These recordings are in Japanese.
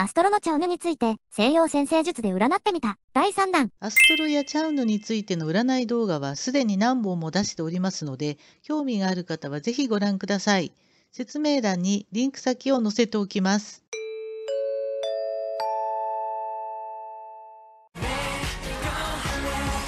アストロのチャウヌについて西洋先生術で占ってみた第3弾アストロやチャウヌについての占い動画はすでに何本も出しておりますので興味がある方はぜひご覧ください説明欄にリンク先を載せておきます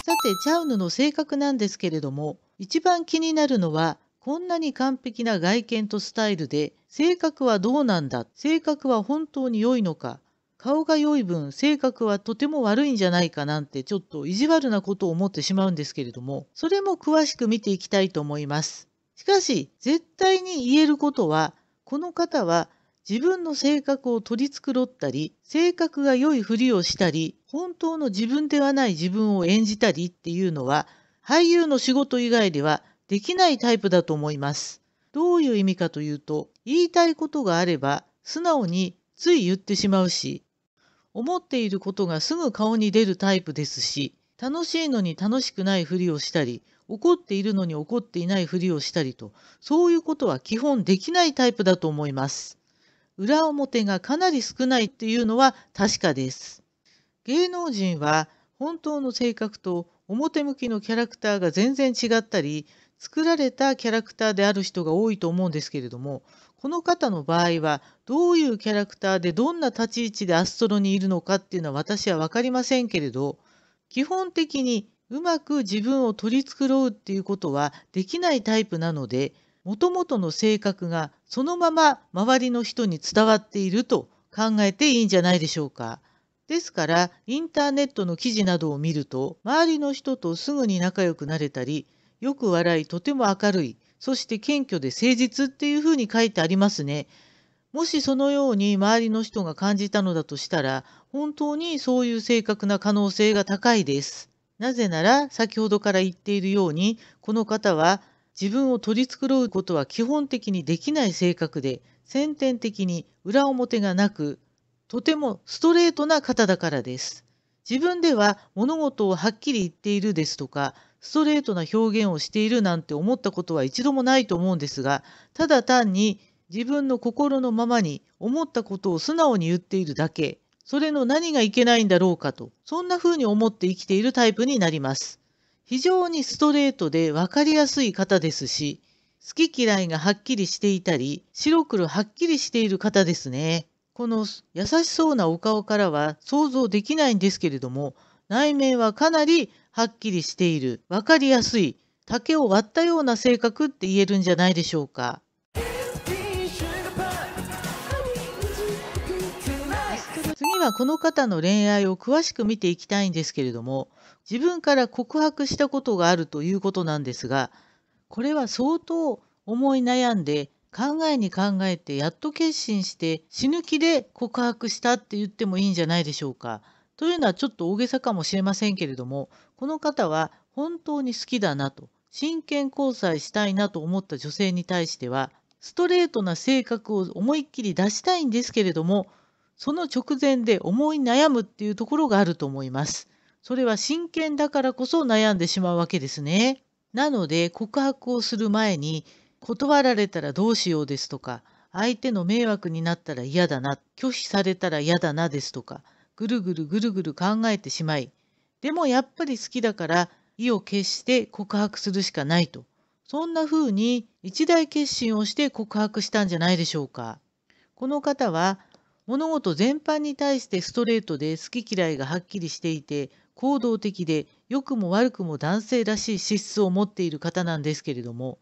さてチャウヌの性格なんですけれども一番気になるのはこんなに完璧な外見とスタイルで、性格はどうなんだ性格は本当に良いのか顔が良い分、性格はとても悪いんじゃないかなんてちょっと意地悪なことを思ってしまうんですけれども、それも詳しく見ていきたいと思います。しかし、絶対に言えることは、この方は自分の性格を取り繕ったり、性格が良いふりをしたり、本当の自分ではない自分を演じたりっていうのは、俳優の仕事以外ではできないタイプだと思います。どういう意味かというと、言いたいことがあれば素直につい言ってしまうし、思っていることがすぐ顔に出るタイプですし、楽しいのに楽しくないふりをしたり、怒っているのに怒っていないふりをしたりと、そういうことは基本できないタイプだと思います。裏表がかなり少ないっていうのは確かです。芸能人は本当の性格と表向きのキャラクターが全然違ったり、作られたキャラクターである人が多いと思うんですけれどもこの方の場合はどういうキャラクターでどんな立ち位置でアストロにいるのかっていうのは私は分かりませんけれど基本的にうまく自分を取り繕うっていうことはできないタイプなのでもともとの性格がそのまま周りの人に伝わっていると考えていいんじゃないでしょうか。ですからインターネットの記事などを見ると周りの人とすぐに仲良くなれたりよく笑い、とても明るい、そして謙虚で誠実っていうふうに書いてありますね。もしそのように周りの人が感じたのだとしたら、本当にそういう性格な可能性が高いです。なぜなら、先ほどから言っているように、この方は自分を取り繕うことは基本的にできない性格で、先天的に裏表がなく、とてもストレートな方だからです。自分では物事をはっきり言っているですとか、ストレートな表現をしているなんて思ったことは一度もないと思うんですが、ただ単に自分の心のままに思ったことを素直に言っているだけ、それの何がいけないんだろうかと、そんな風に思って生きているタイプになります。非常にストレートで分かりやすい方ですし、好き嫌いがはっきりしていたり、白黒はっきりしている方ですね。この優しそうなお顔からは想像できないんですけれども、内面はかなりはっきりしている、わかりやすい、竹を割ったような性格って言えるんじゃないでしょうか。次はこの方の恋愛を詳しく見ていきたいんですけれども、自分から告白したことがあるということなんですが、これは相当思い悩んで考えに考えてやっと決心して死ぬ気で告白したって言ってもいいんじゃないでしょうか。というのはちょっと大げさかもしれませんけれどもこの方は本当に好きだなと真剣交際したいなと思った女性に対してはストレートな性格を思いっきり出したいんですけれどもその直前で思い悩むっていうところがあると思います。それは真剣だからこそ悩んでしまうわけですね。なので告白をする前に断られたらどうしようですとか、相手の迷惑になったら嫌だな、拒否されたら嫌だなですとか、ぐるぐるぐるぐる考えてしまい、でもやっぱり好きだから意を決して告白するしかないと。そんな風に一大決心をして告白したんじゃないでしょうか。この方は物事全般に対してストレートで好き嫌いがはっきりしていて行動的で良くも悪くも男性らしい資質を持っている方なんですけれども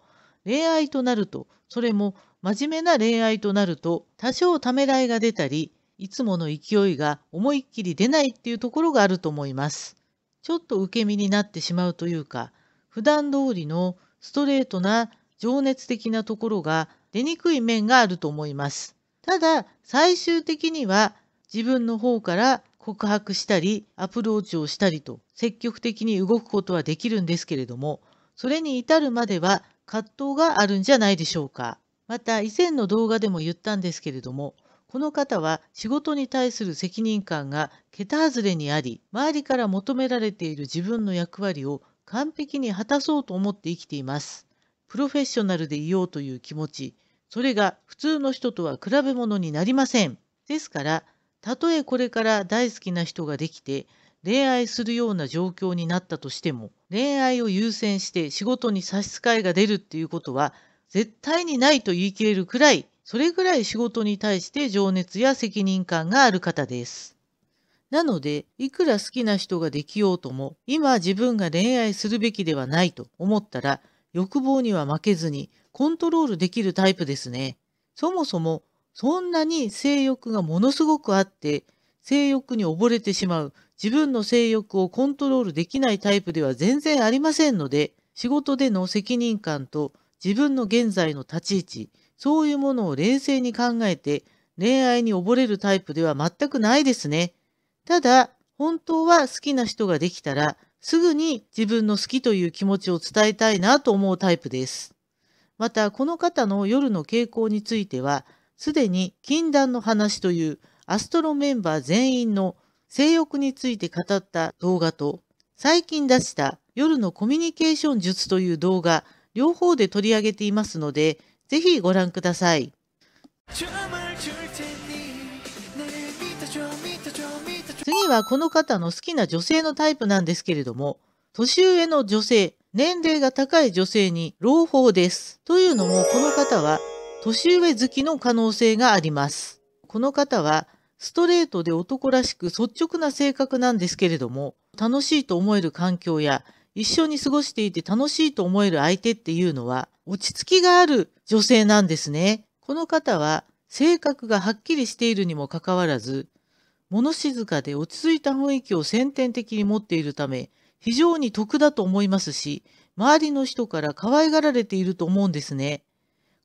恋愛となると、それも真面目な恋愛となると、多少ためらいが出たり、いつもの勢いが思いっきり出ないっていうところがあると思います。ちょっと受け身になってしまうというか、普段通りのストレートな情熱的なところが出にくい面があると思います。ただ、最終的には自分の方から告白したり、アプローチをしたりと積極的に動くことはできるんですけれども、それに至るまでは葛藤があるんじゃないでしょうか。また以前の動画でも言ったんですけれども、この方は仕事に対する責任感が桁外れにあり、周りから求められている自分の役割を完璧に果たそうと思って生きています。プロフェッショナルでいようという気持ち、それが普通の人とは比べ物になりません。ですから、たとえこれから大好きな人ができて、恋愛するような状況になったとしても恋愛を優先して仕事に差し支えが出るっていうことは絶対にないと言い切れるくらいそれぐらい仕事に対して情熱や責任感がある方です。なので、いくら好きな人ができようとも、今自分が恋愛するべきではないと思ったら、欲望には負けずにコントロールできるタイプですね。そもそも、そんなに性欲がものすごくあって、性欲に溺れてしまう自分の性欲をコントロールできないタイプでは全然ありませんので、仕事での責任感と自分の現在の立ち位置、そういうものを冷静に考えて、恋愛に溺れるタイプでは全くないですね。ただ、本当は好きな人ができたら、すぐに自分の好きという気持ちを伝えたいなと思うタイプです。また、この方の夜の傾向については、すでに禁断の話というアストロメンバー全員の性欲について語った動画と、最近出した夜のコミュニケーション術という動画、両方で取り上げていますので、ぜひご覧ください。次はこの方の好きな女性のタイプなんですけれども、年上の女性、年齢が高い女性に朗報です。というのも、この方は年上好きの可能性があります。この方はストレートで男らしく率直な性格なんですけれども、楽しいと思える環境や、一緒に過ごしていて楽しいと思える相手っていうのは、落ち着きがある女性なんですね。この方は、性格がはっきりしているにもかかわらず、物静かで落ち着いた雰囲気を先天的に持っているため、非常に得だと思いますし、周りの人から可愛がられていると思うんですね。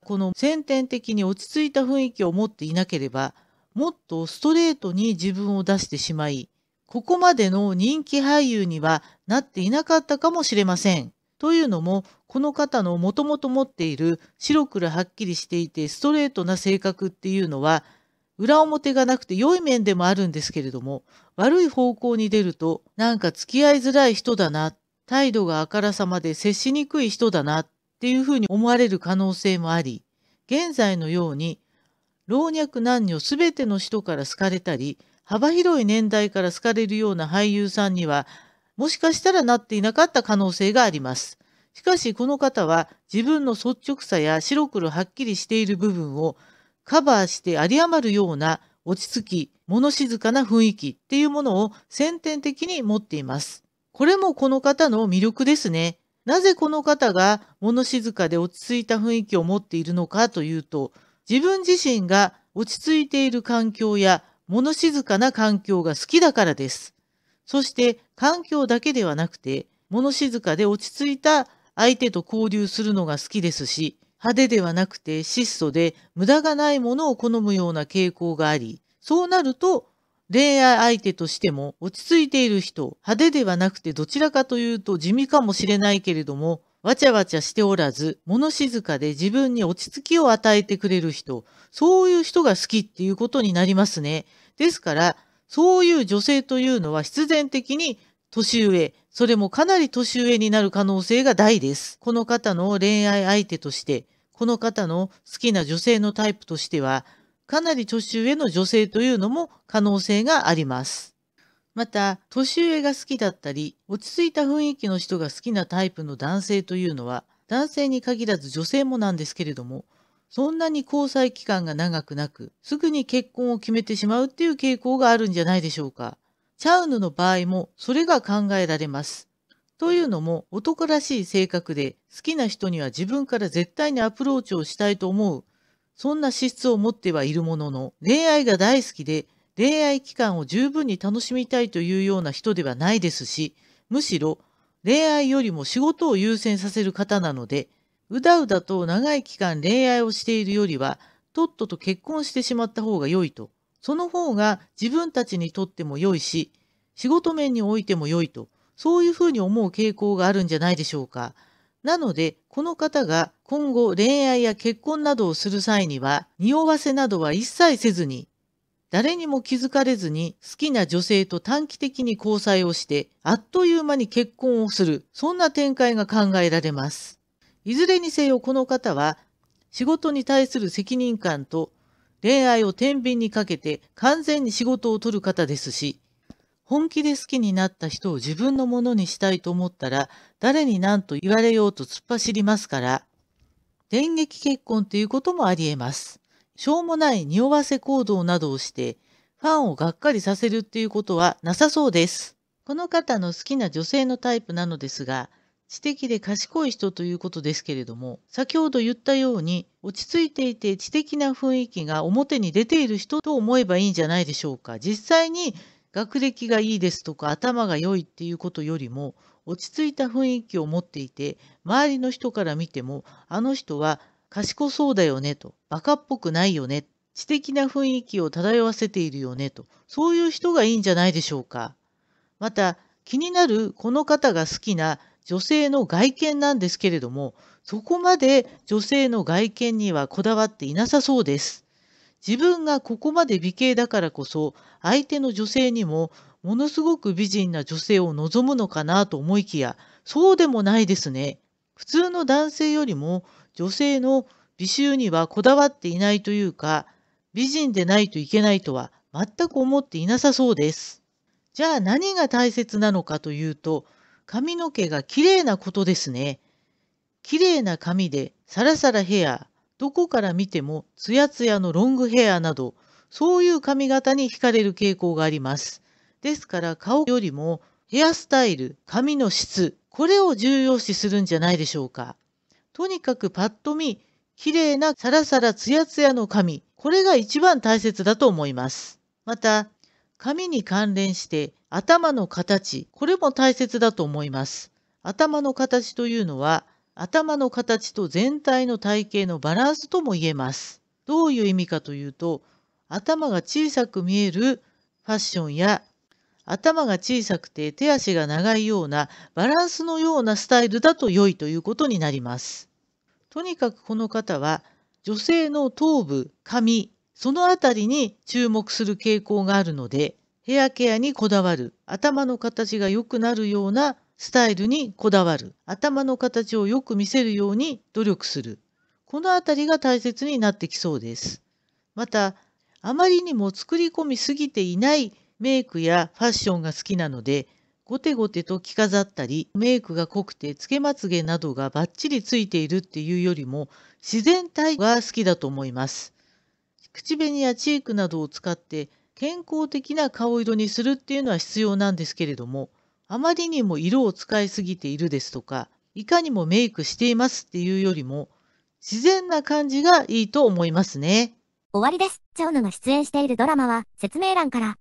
この先天的に落ち着いた雰囲気を持っていなければ、もっとストレートに自分を出してしまい、ここまでの人気俳優にはなっていなかったかもしれません。というのも、この方のもともと持っている白黒はっきりしていてストレートな性格っていうのは、裏表がなくて良い面でもあるんですけれども、悪い方向に出ると、なんか付き合いづらい人だな、態度があからさまで接しにくい人だなっていうふうに思われる可能性もあり、現在のように老若男女すべての人から好かれたり、幅広い年代から好かれるような俳優さんには、もしかしたらなっていなかった可能性があります。しかしこの方は自分の率直さや白黒はっきりしている部分をカバーして有り余るような落ち着き、物静かな雰囲気っていうものを先天的に持っています。これもこの方の魅力ですね。なぜこの方が物静かで落ち着いた雰囲気を持っているのかというと、自分自身が落ち着いている環境や物静かな環境が好きだからです。そして環境だけではなくて物静かで落ち着いた相手と交流するのが好きですし派手ではなくて質素で無駄がないものを好むような傾向がありそうなると恋愛相手としても落ち着いている人派手ではなくてどちらかというと地味かもしれないけれどもわちゃわちゃしておらず、物静かで自分に落ち着きを与えてくれる人、そういう人が好きっていうことになりますね。ですから、そういう女性というのは必然的に年上、それもかなり年上になる可能性が大です。この方の恋愛相手として、この方の好きな女性のタイプとしては、かなり年上の女性というのも可能性があります。また、年上が好きだったり、落ち着いた雰囲気の人が好きなタイプの男性というのは、男性に限らず女性もなんですけれども、そんなに交際期間が長くなく、すぐに結婚を決めてしまうっていう傾向があるんじゃないでしょうか。チャウヌの場合もそれが考えられます。というのも男らしい性格で好きな人には自分から絶対にアプローチをしたいと思う。そんな資質を持ってはいるものの恋愛が大好きで恋愛期間を十分に楽しみたいというような人ではないですし、むしろ恋愛よりも仕事を優先させる方なので、うだうだと長い期間恋愛をしているよりは、とっとと結婚してしまった方が良いと、その方が自分たちにとっても良いし、仕事面においても良いと、そういうふうに思う傾向があるんじゃないでしょうか。なので、この方が今後恋愛や結婚などをする際には、匂わせなどは一切せずに、誰にも気づかれずに好きな女性と短期的に交際をして、あっという間に結婚をする、そんな展開が考えられます。いずれにせよこの方は、仕事に対する責任感と恋愛を天秤にかけて完全に仕事を取る方ですし、本気で好きになった人を自分のものにしたいと思ったら、誰に何と言われようと突っ走りますから、電撃結婚ということもあり得ます。しょうもない匂わせ行動などをして、ファンをがっかりさせるっていうことはなさそうです。この方の好きな女性のタイプなのですが、知的で賢い人ということですけれども、先ほど言ったように、落ち着いていて知的な雰囲気が表に出ている人と思えばいいんじゃないでしょうか。実際に学歴がいいですとか頭が良いっていうことよりも、落ち着いた雰囲気を持っていて、周りの人から見ても、あの人は賢そうだよねと、バカっぽくないよね、知的な雰囲気を漂わせているよねと、そういう人がいいんじゃないでしょうか。また、気になるこの方が好きな女性の外見なんですけれども、そこまで女性の外見にはこだわっていなさそうです。自分がここまで美形だからこそ、相手の女性にもものすごく美人な女性を望むのかなと思いきや、そうでもないですね。普通の男性よりも女性の美醜にはこだわっていないというか、美人でないといけないとは全く思っていなさそうです。じゃあ何が大切なのかというと、髪の毛が綺麗なことですね。綺麗な髪でサラサラヘア、どこから見てもツヤツヤのロングヘアなど、そういう髪型に惹かれる傾向があります。ですから顔よりもヘアスタイル、髪の質、これを重要視するんじゃないでしょうか。とにかくパッと見、綺麗なサラサラツヤツヤの髪。これが一番大切だと思います。また、髪に関連して頭の形。これも大切だと思います。頭の形というのは、頭の形と全体の体型のバランスとも言えます。どういう意味かというと、頭が小さく見えるファッションや頭が小さくて手足が長いようなバランスのようなスタイルだと良いということになります。とにかくこの方は女性の頭部、髪、そのあたりに注目する傾向があるので、ヘアケアにこだわる、頭の形が良くなるようなスタイルにこだわる、頭の形をよく見せるように努力する。このあたりが大切になってきそうです。また、あまりにも作り込みすぎていないメイクやファッションが好きなので、ゴテゴテと着飾ったり、メイクが濃くてつけまつげなどがバッチリついているっていうよりも、自然体が好きだと思います。口紅やチークなどを使って健康的な顔色にするっていうのは必要なんですけれども、あまりにも色を使いすぎているですとか、いかにもメイクしていますっていうよりも、自然な感じがいいと思いますね。終わりです。チ野が出演しているドラマは、説明欄から